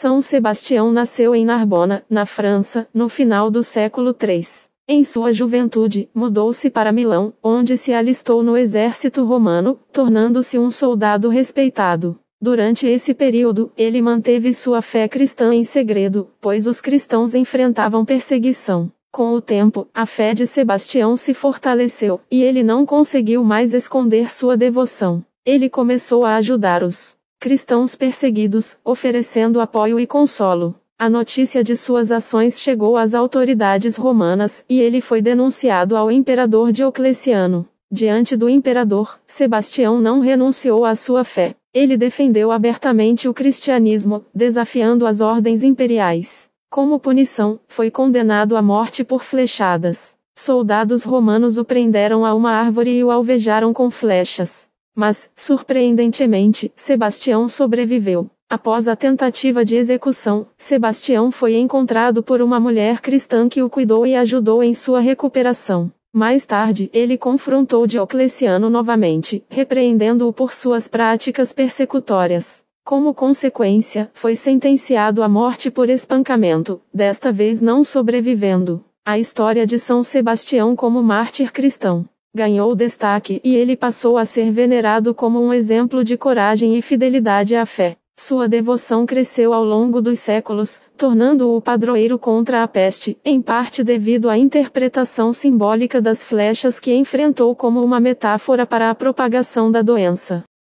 São Sebastião nasceu em Narbona, na França, no final do século III. Em sua juventude, mudou-se para Milão, onde se alistou no exército romano, tornando-se um soldado respeitado. Durante esse período, ele manteve sua fé cristã em segredo, pois os cristãos enfrentavam perseguição. Com o tempo, a fé de Sebastião se fortaleceu, e ele não conseguiu mais esconder sua devoção. Ele começou a ajudar os cristãos perseguidos, oferecendo apoio e consolo. A notícia de suas ações chegou às autoridades romanas, e ele foi denunciado ao imperador Diocleciano. Diante do imperador, Sebastião não renunciou à sua fé. Ele defendeu abertamente o cristianismo, desafiando as ordens imperiais. Como punição, foi condenado à morte por flechadas. Soldados romanos o prenderam a uma árvore e o alvejaram com flechas. Mas, surpreendentemente, Sebastião sobreviveu. Após a tentativa de execução, Sebastião foi encontrado por uma mulher cristã que o cuidou e ajudou em sua recuperação. Mais tarde, ele confrontou Diocleciano novamente, repreendendo-o por suas práticas persecutórias. Como consequência, foi sentenciado à morte por espancamento, desta vez não sobrevivendo. A história de São Sebastião como mártir cristão ganhou destaque e ele passou a ser venerado como um exemplo de coragem e fidelidade à fé. Sua devoção cresceu ao longo dos séculos, tornando-o padroeiro contra a peste, em parte devido à interpretação simbólica das flechas que enfrentou como uma metáfora para a propagação da doença.